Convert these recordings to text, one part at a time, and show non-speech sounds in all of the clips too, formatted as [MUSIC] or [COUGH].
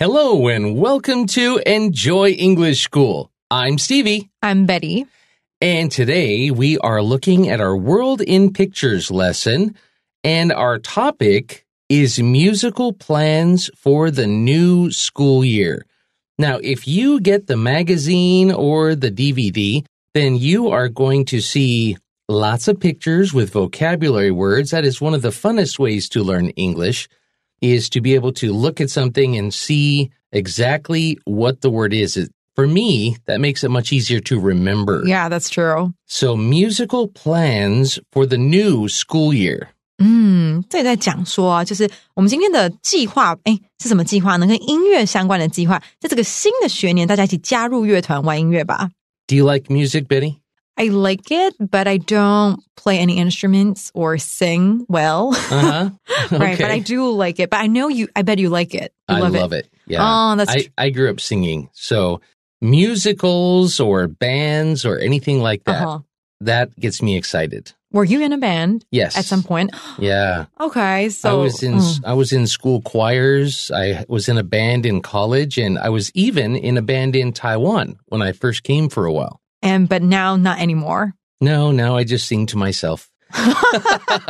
Hello and welcome to Enjoy English School. I'm Stevie. I'm Betty. And today we are looking at our World in Pictures lesson, and our topic is musical plans for the new school year. Now, if you get the magazine or the DVD, then you are going to see lots of pictures with vocabulary words. That is one of the funnest ways to learn English is to be able to look at something and see exactly what the word is. For me, that makes it much easier to remember. Yeah, that's true. So, musical plans for the new school year. Do you like music, Benny? I like it, but I don't play any instruments or sing well. Uh-huh. Okay. [LAUGHS] right, but I do like it. But I know you. I bet you like it. You I love, love it. it. Yeah. Oh, that's. I, I, grew up singing, so musicals or bands or anything like that. Uh-huh. That gets me excited. Were you in a band? Yes. At some point. [GASPS] Yeah. [GASPS] okay. So I was in mm. I was in school choirs. I was in a band in college, and I was even in a band in Taiwan when I first came for a while and but now not anymore. No, now I just sing to myself. [LAUGHS] [LAUGHS] uh,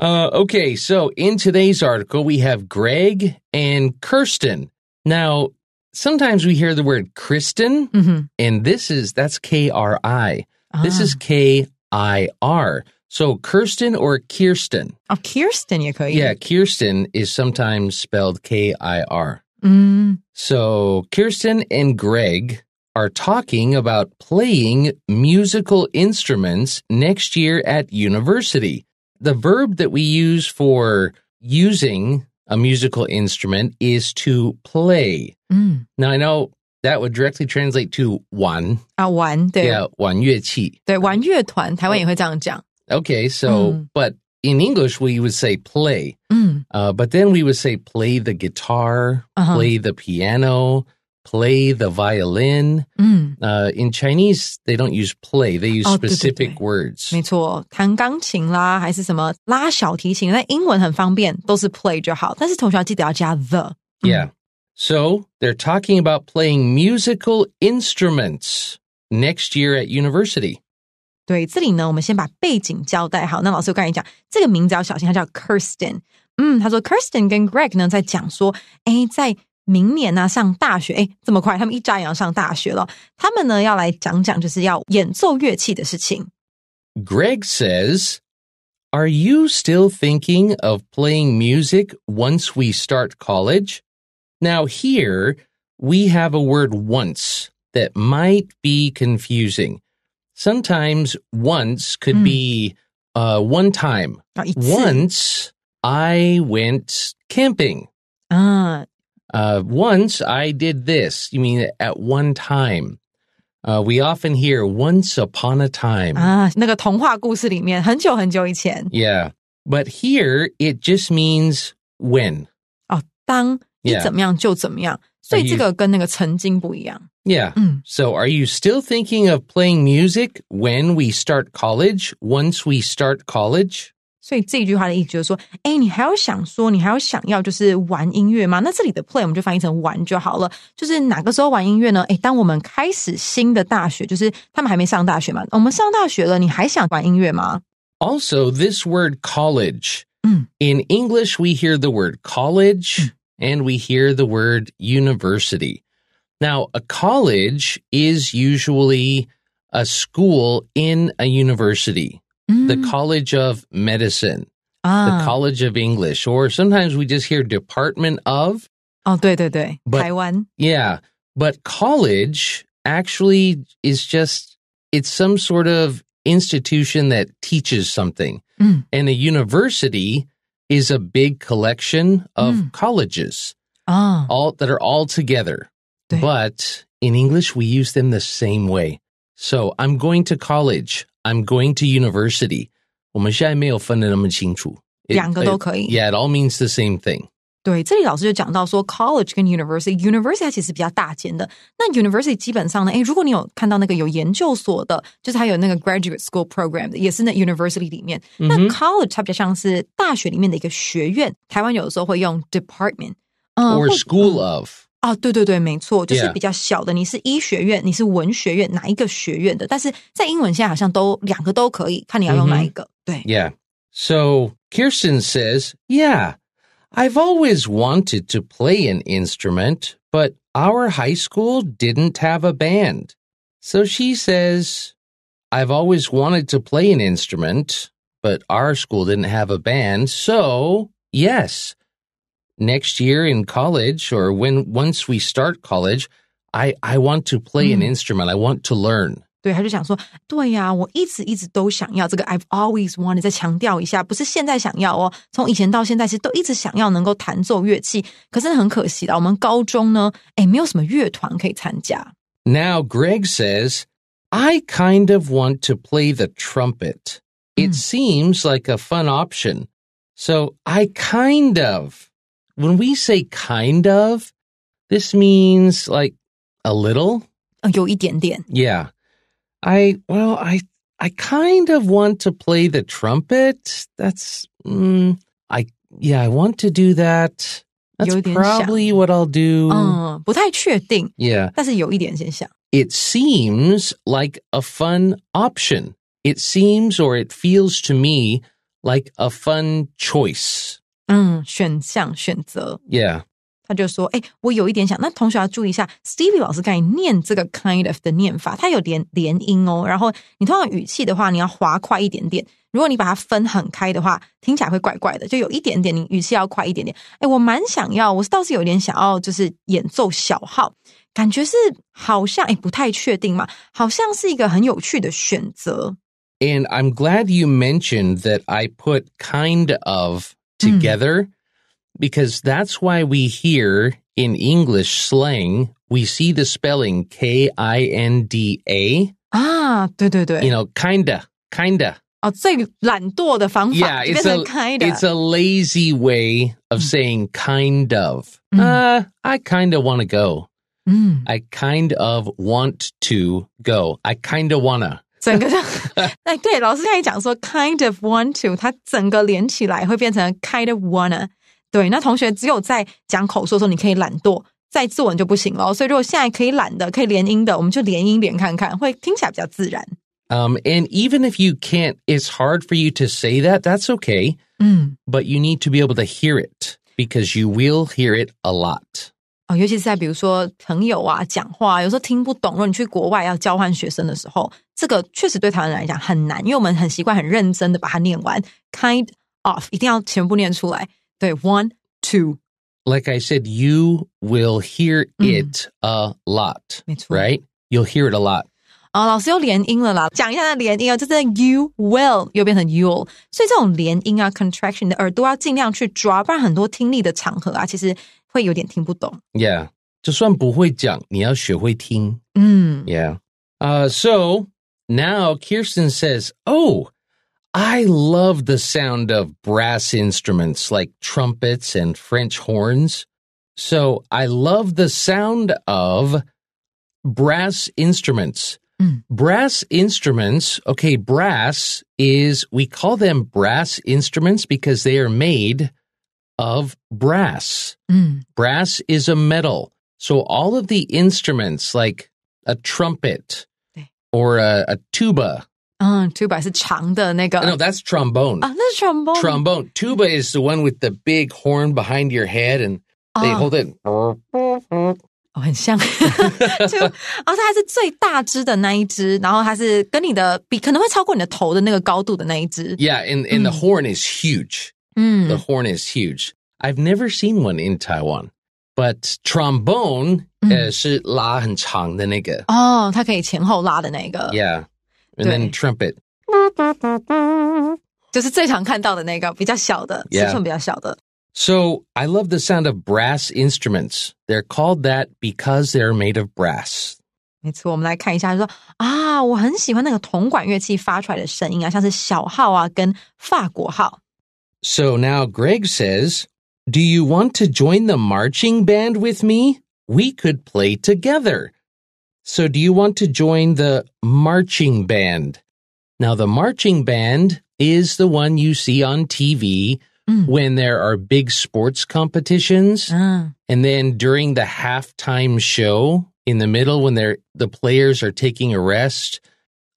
okay, so in today's article, we have Greg and Kirsten. Now, sometimes we hear the word Kristen, mm-hmm. and this is that's K R I. Ah. This is ah. K I R. So Kirsten or Kirsten? Oh, Kirsten, you could. Yeah, Kirsten is sometimes spelled K I R. Mm. So Kirsten and Greg are talking about playing musical instruments next year at university. The verb that we use for using a musical instrument is to play. Mm. Now, I know that would directly translate to 玩啊玩对，yeah, 玩乐器对玩乐团，台湾也会这样讲。Okay, so mm. but in English we would say play, mm. uh, but then we would say play the guitar, uh -huh. play the piano, play the violin. Mm. Uh, in Chinese they don't use play, they use specific、哦、words。没错，弹钢琴啦，还是什么拉小提琴，那英文很方便，都是 play Yeah. So the。Yeah.、嗯、so they're talking about playing musical instruments next year at university. 对，这里呢，我们先把背景交代好。那老师，我跟你讲，这个名字要小心，它叫 Kirsten。嗯，他说 Kirsten 跟 Greg 呢在讲说，哎，在明年呢、啊、上大学，哎，这么快，他们一眨眼要上大学了。他们呢要来讲讲，就是要演奏乐器的事情。Greg says, "Are you still thinking of playing music once we start college? Now here we have a word once that might be confusing. Sometimes once could mm. be uh, one time. Oh, once I went camping. 啊，ah, uh, once I did this. You mean at one time? Uh, we often hear once upon a time. Ah, yeah, but here it just means when. Oh, yeah. So are you still thinking of playing music when we start college? Once we start college? 所以这一句话的意思就是说，哎，你还有想说，你还有想要就是玩音乐吗？那这里的 play 我们就翻译成玩就好了。就是哪个时候玩音乐呢？哎，当我们开始新的大学，就是他们还没上大学嘛，我们上大学了，你还想玩音乐吗？Also, this word college. In English, we hear the word college and we hear the word university. Now, a college is usually a school in a university the mm. College of Medicine, the ah. College of English, or sometimes we just hear Department of. Oh, but, Taiwan. Yeah, but college actually is just it's some sort of institution that teaches something, mm. and a university is a big collection of mm. colleges, ah. all that are all together. But in English, we use them the same way. So I'm going to college. I'm going to university. university，我们现在没有分的那么清楚。两个都可以。Yeah, it all means the same thing. 对，这里老师就讲到说，college 跟 university，university 它其实比较大间的。那 university 基本上呢，诶，如果你有看到那个有研究所的，就是它有那个 graduate school program 的，也是那 university 里面。那 college 它比较像是大学里面的一个学院。台湾有的时候会用 department，嗯，or school of。哦，对对对，没错，就是比较小的。你是医学院，你是文学院，哪一个学院的？但是在英文现在好像都两个都可以，看你要用哪一个。Mm -hmm. 对，Yeah. So Kirsten says, Yeah, I've always wanted to play an instrument, but our high school didn't have a band. So she says, I've always wanted to play an instrument, but our school didn't have a band. So yes next year in college or when once we start college, I I want to play an mm. instrument. I want to learn. 对，他就想说，对呀，我一直一直都想要这个，I've always wanted。再强调一下，不是现在想要哦，从以前到现在，其实都一直想要能够弹奏乐器。可是很可惜的，我们高中呢，哎，没有什么乐团可以参加。Now Greg says, I kind of want to play the trumpet. It mm. seems like a fun option, so I kind of when we say kind of, this means like a little. Oh, yeah. I, well, I, I kind of want to play the trumpet. That's, mm, I, yeah, I want to do that. That's probably what I'll do. 嗯,不太确定, oh, yeah. It seems like a fun option. It seems or it feels to me like a fun choice. 嗯，选项选择，Yeah，他就说，哎，我有一点想，那同学要注意一下，Stevie 老师刚才念这个 kind of 的念法，它有点连音哦。然后你通常语气的话，你要划快一点点。如果你把它分很开的话，听起来会怪怪的，就有一点点，你语气要快一点点。哎，我蛮想要，我倒是有点想要，就是演奏小号，感觉是好像，哎，不太确定嘛，好像是一个很有趣的选择。And I'm glad you mentioned that I put kind of. Hmm. together mm. because that's why we hear in English slang, we see the spelling K I N D A. 啊，对对对。You know, kinda, you know kind of 哦，最懒惰的方法 yeah, it's a, kind of. It's a lazy way of hmm. saying kind of. Mm. Uh, I kind of want to go. Mm. I kind of want to go. I kind of wanna. [LAUGHS] 整个像 [LAUGHS] 哎，对，老师刚才讲说 of want to，它整个连起来会变成 kind of wanna。对，那同学只有在讲口述的时候，你可以懒惰，在作文就不行了。所以如果现在可以懒的，可以连音的，我们就连音连看看，会听起来比较自然。Um, and even if you can't, it's hard for you to say that. That's okay. Mm. But you need to be able to hear it because you will hear it a lot. 啊，尤其是在比如说朋友啊讲话，有时候听不懂。如果你去国外要交换学生的时候，这个确实对台湾人来讲很难，因为我们很习惯很认真的把它念完。Kind of，一定要全部念出来。对，one two。Like I said, you will hear it a lot, right? You'll hear it a lot. 啊、哦，老师又连音了啦，讲一下那连音啊，就是 you will 又变成 you'll，所以这种连音啊，contraction 的耳朵要尽量去抓，不然很多听力的场合啊，其实会有点听不懂。Yeah，就算不会讲，你要学会听。嗯，Yeah，呃、uh,，So now Kirsten says, "Oh." I love the sound of brass instruments like trumpets and French horns. So I love the sound of brass instruments. Brass instruments, okay, brass is, we call them brass instruments because they are made of brass. Mm. Brass is a metal. So all of the instruments, like a trumpet or a, a tuba, is No, that's trombone. that's trombone. Trombone. Tuba is the one with the big horn behind your head and they hold it. 哦，很像，就啊，它还是最大只的那一只，然后它是跟你的比，可能会超过你的头的那个高度的那一只。Yeah, and and the horn is huge. 嗯 The horn is huge. I've never seen one in Taiwan, but trombone 呃、是拉很长的那个。哦，它可以前后拉的那个。Yeah, and then trumpet，就是最常看到的那个，比较小的，尺寸比较小的。So I love the sound of brass instruments. They're called that because they're made of brass. 没错，我们来看一下，就说啊，我很喜欢那个铜管乐器发出来的声音啊，像是小号啊跟法国号。So now Greg says, "Do you want to join the marching band with me? We could play together." So do you want to join the marching band? Now the marching band is the one you see on TV mm. when there are big sports competitions. Uh. And then during the halftime show in the middle, when they're, the players are taking a rest,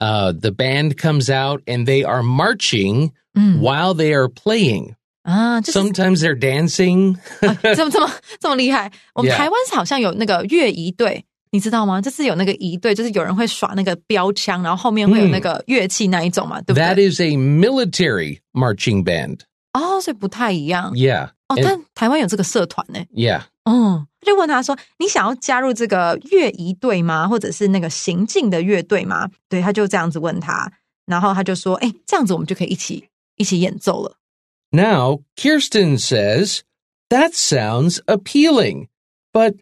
uh, the band comes out and they are marching mm. while they are playing. Ah, Sometimes they're dancing，啊、这么这么这么厉害。我们台湾好像有那个乐仪队，你知道吗？就是有那个仪队，就是有人会耍那个标枪，然后后面会有那个乐器那一种嘛，对不对？That dancing. [LAUGHS] [LAUGHS] [LAUGHS] is a military marching band. 哦，所以不太一样。Yeah，哦，但台湾有这个社团呢。Yeah，嗯，他就问他说：“你想要加入这个乐仪队吗？或者是那个行进的乐队吗？”对，他就这样子问他，然后他就说：“哎，这样子我们就可以一起一起演奏了。” Now Kirsten says that sounds appealing, but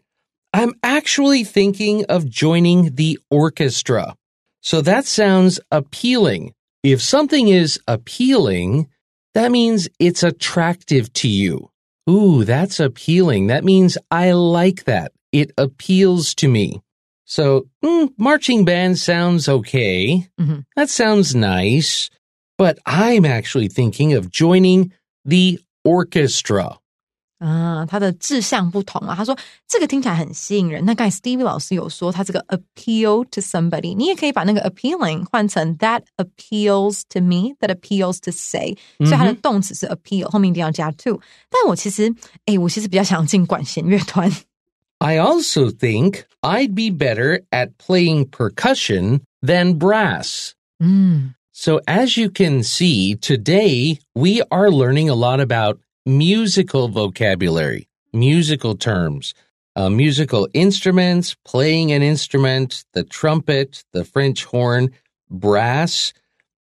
I'm actually thinking of joining the orchestra. So that sounds appealing. If something is appealing, that means it's attractive to you. Ooh, that's appealing. That means I like that. It appeals to me. So, mm, marching band sounds okay. Mm-hmm. That sounds nice. But I'm actually thinking of joining the orchestra. 啊，他的志向不同啊。他说这个听起来很吸引人。那刚才 Stevie 老师有说他这个 appeal to somebody，你也可以把那个 appealing 换成 that appeals to me，that appeals to say。所以它的动词是 appeal，后面一定要加 to。但我其实，哎，我其实比较想进管弦乐团。I also think I'd be better at playing percussion than brass. Mm. So, as you can see, today we are learning a lot about musical vocabulary, musical terms, uh, musical instruments, playing an instrument, the trumpet, the French horn, brass.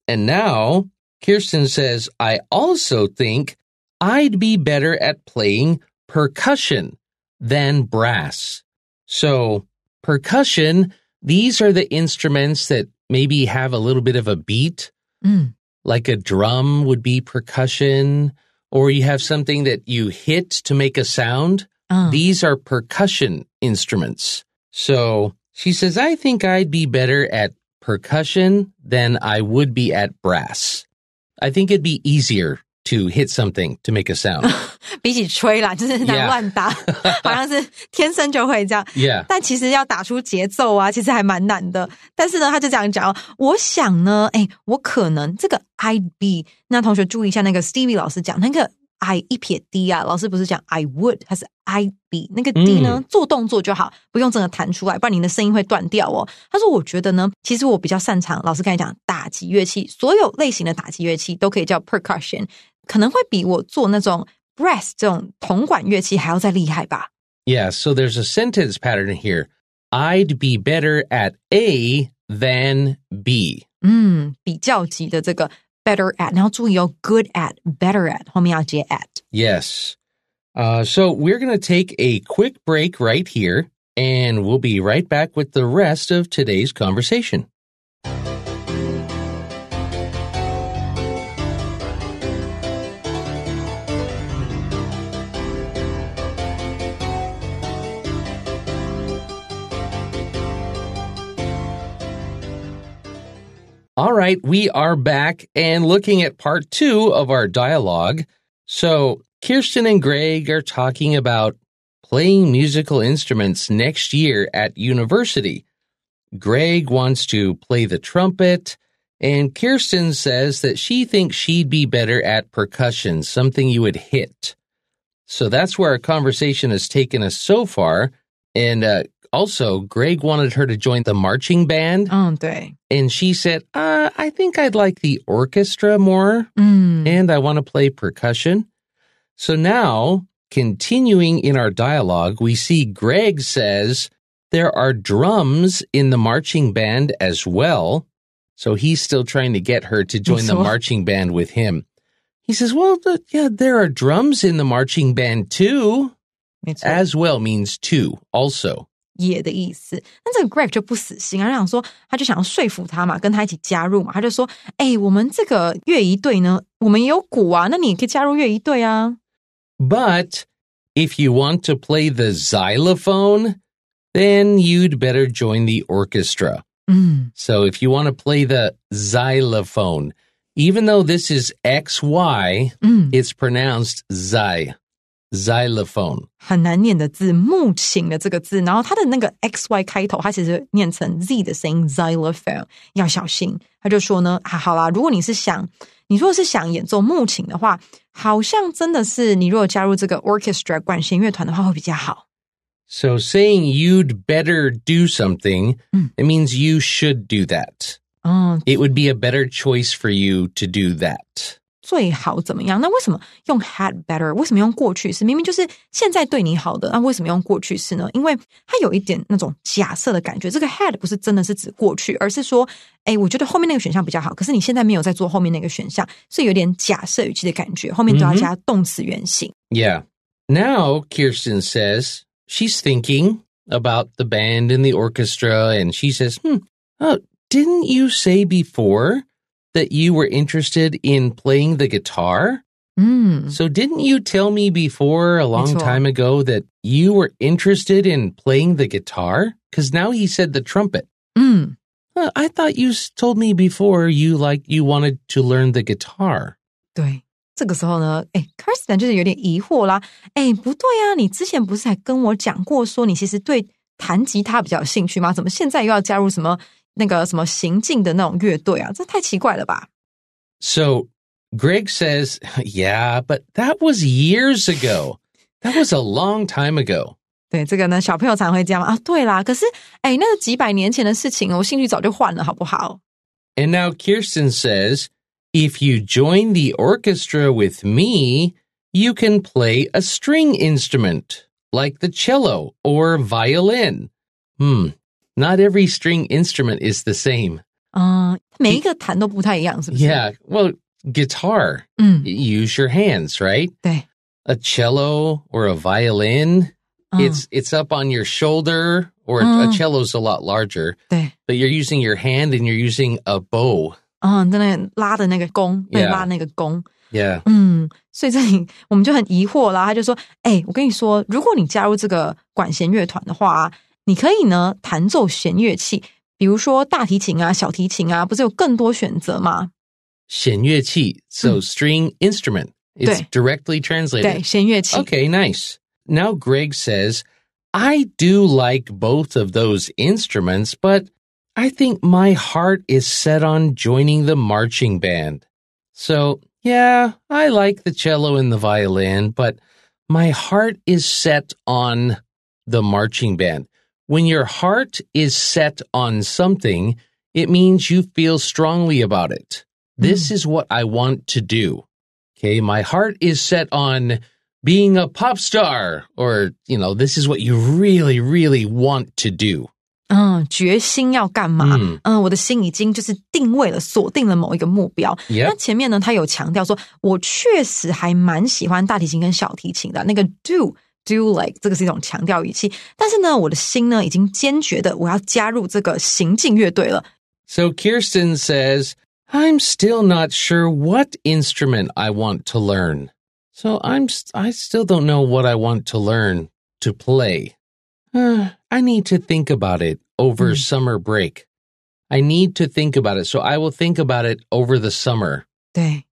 And now Kirsten says, I also think I'd be better at playing percussion than brass. So, percussion, these are the instruments that maybe have a little bit of a beat, mm. like a drum would be percussion or you have something that you hit to make a sound. Oh. These are percussion instruments. So she says, I think I'd be better at percussion than I would be at brass. I think it'd be easier to hit something to make a sound，[LAUGHS] 比起吹啦，就是那乱打，[LAUGHS] 好像是天生就会这样。但其实要打出节奏啊，其实还蛮难的。但是呢，他就这样讲。我想呢，我可能这个 I B。那同学注意一下，那个 Stevie 老师讲那个 I 一撇 D 啊，老师不是讲 I would，他是 I B。那个 D 呢，做动作就好，不用真的弹出来，不然你的声音会断掉哦。他说，我觉得呢，其实我比较擅长。老师跟你讲，打击乐器，所有类型的打击乐器都可以叫 percussion。可能会比我做那种 brass 这种铜管乐器还要再厉害吧。Yeah, so there's a sentence pattern here. I'd be better at A than B. 嗯，比较级的这个 better at，然后注意哦，good at、better at 后面要接 at。Yes. Uh, so we're going to take a quick break right here, and we'll be right back with the rest of today's conversation. All right, we are back and looking at part two of our dialogue. So, Kirsten and Greg are talking about playing musical instruments next year at university. Greg wants to play the trumpet, and Kirsten says that she thinks she'd be better at percussion, something you would hit. So that's where our conversation has taken us so far. And uh, also, Greg wanted her to join the marching band. And she said, uh, I think I'd like the orchestra more. Mm. And I want to play percussion. So now, continuing in our dialogue, we see Greg says, There are drums in the marching band as well. So he's still trying to get her to join the marching band with him. He says, Well, the, yeah, there are drums in the marching band too. As well means two also. 也的意思。但这个 Greg 就不死心啊，他想说他就想要说服他嘛，跟他一起加入嘛。他就说：“哎、欸，我们这个乐仪队呢，我们也有鼓啊，那你也可以加入乐仪队啊。” But if you want to play the xylophone, then you'd better join the orchestra. Mm. So if you want to play the xylophone, even though this is XY, mm. it's pronounced xy xylophone，很难念的字，木琴的这个字，然后它的那个 x y 开头，它其实念成 z 的声音，xylophone 要小心。他就说呢，啊，好啦，如果你是想，你如果是想演奏木琴的话，好像真的是你如果加入这个 orchestra 管弦乐团的话会比较好。So saying you'd better do something, it means you should do that. 嗯，It oh. would be a better choice for you to do that. 最好怎么样？那为什么用 had better？为什么用过去式？明明就是现在对你好的，那为什么用过去式呢？因为它有一点那种假设的感觉。这个 had 不是真的是指过去，而是说，哎，我觉得后面那个选项比较好，可是你现在没有在做后面那个选项，是有点假设语气的感觉。后面都要加动词原形。Mm -hmm. Yeah. Now Kirsten says she's thinking about the band and the orchestra, and she says, "Hmm, oh, didn't you say before?" that you were interested in playing the guitar. Mm. So, didn't you tell me before a long time ago that you were interested in playing the guitar? Because now he said the trumpet. Mm. Uh, I thought you told me before you like you wanted to learn the guitar. 那个什么行进的那种乐队啊，这太奇怪了吧？So Greg says, "Yeah, but that was years ago. That was a long time ago." And now Kirsten says, "If you join the orchestra with me, you can play a string instrument like the cello or violin." Hmm, not every string instrument is the same. yeah, well, guitar, use your hands, right? A cello or a violin, it's it's up on your shoulder, or a- cello is ah. cello's a lot larger, But you you're using your hand and you're using a bow. 嗯，在那拉的那个弓，对 Yeah. 拉那个弓，Yeah, 嗯，所以这里我们就很疑惑啦。他就说：“哎、我跟你说，如果你加入这个管弦乐团的话啊，你可以呢弹奏弦乐器，比如说大提琴啊、小提琴啊，不是有更多选择吗？弦乐器，so string instrument. It's directly translated. 对，弦乐器。Okay, nice. Now Greg says, I do like both of those instruments, but I think my heart is set on joining the marching band. So, yeah, I like the cello and the violin, but my heart is set on the marching band. When your heart is set on something, it means you feel strongly about it. This mm. is what I want to do. Okay, my heart is set on being a pop star, or, you know, this is what you really, really want to do. 嗯，决心要干嘛？嗯,嗯，我的心已经就是定位了，锁定了某一个目标。那前面呢，他有强调说，我确实还蛮喜欢大提琴跟小提琴的。那个 do do like 这个是一种强调语气，但是呢，我的心呢已经坚决的我要加入这个行进乐队了。So Kirsten says, "I'm still not sure what instrument I want to learn. So I'm I still don't know what I want to learn to play. Uh, I need to think about it over mm. summer break. I need to think about it. So I will think about it over the summer." 对。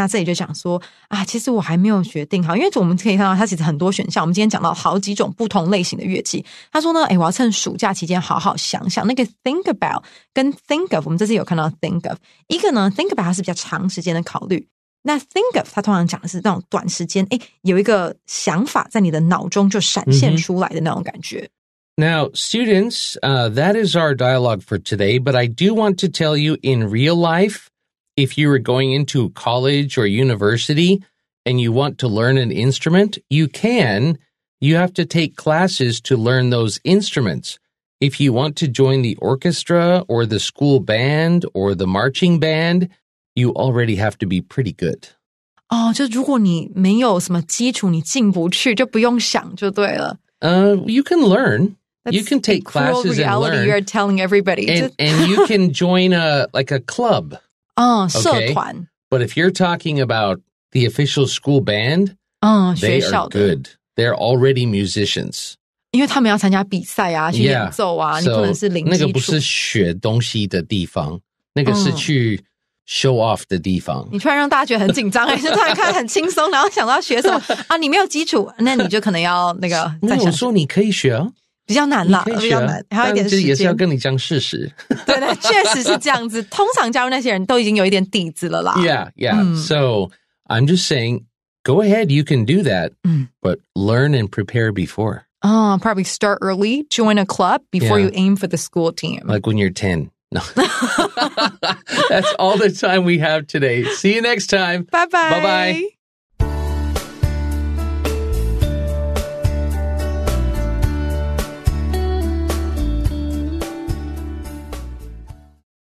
那这里就讲说啊，其实我还没有决定好，因为我们可以看到它其实很多选项。我们今天讲到好几种不同类型的乐器。他说呢，哎，我要趁暑假期间好好想想。那个 think about 跟 think of。我们这次有看到 think of，一个呢 think about 它是比较长时间的考虑。那 think of 它通常讲的是那种短时间，哎，有一个想法在你的脑中就闪现出来的那种感觉。Mm hmm. Now, students, uh, that is our dialogue for today, but I do want to tell you in real life, if you were going into college or university and you want to learn an instrument, you can. You have to take classes to learn those instruments. If you want to join the orchestra or the school band or the marching band, you already have to be pretty good. 哦，就如果你没有什么基础，你进不去，就不用想就对了。Uh, you can learn. That's you can take classes reality and learn. You're telling everybody, and, and you [LAUGHS] can join a like a club. 嗯，社团。But if you're talking about the official school band，嗯，学校的 good. They're already musicians. 因为他们要参加比赛啊，去演奏啊，你可能是零。那个不是学东西的地方，那个是去 show off 的地方。你突然让大家觉得很紧张，还是突然看很轻松，然后想到学什么啊？你没有基础，那你就可能要那个。[LAUGHS] 那我说你可以学啊。比较难了，比较难，还有一点时间。也是要跟你讲事实。对对，确实是这样子。通常加入那些人都已经有一点底子了啦。Yeah, [LAUGHS] [LAUGHS] yeah.、嗯、so I'm just saying, go ahead, you can do that, 嗯、but mm. learn and prepare before. Oh, probably start early, join a club before yeah. you aim for the school team. Like when you're 10. No. [LAUGHS] That's all the time we have today. See you next time. Bye bye. Bye bye.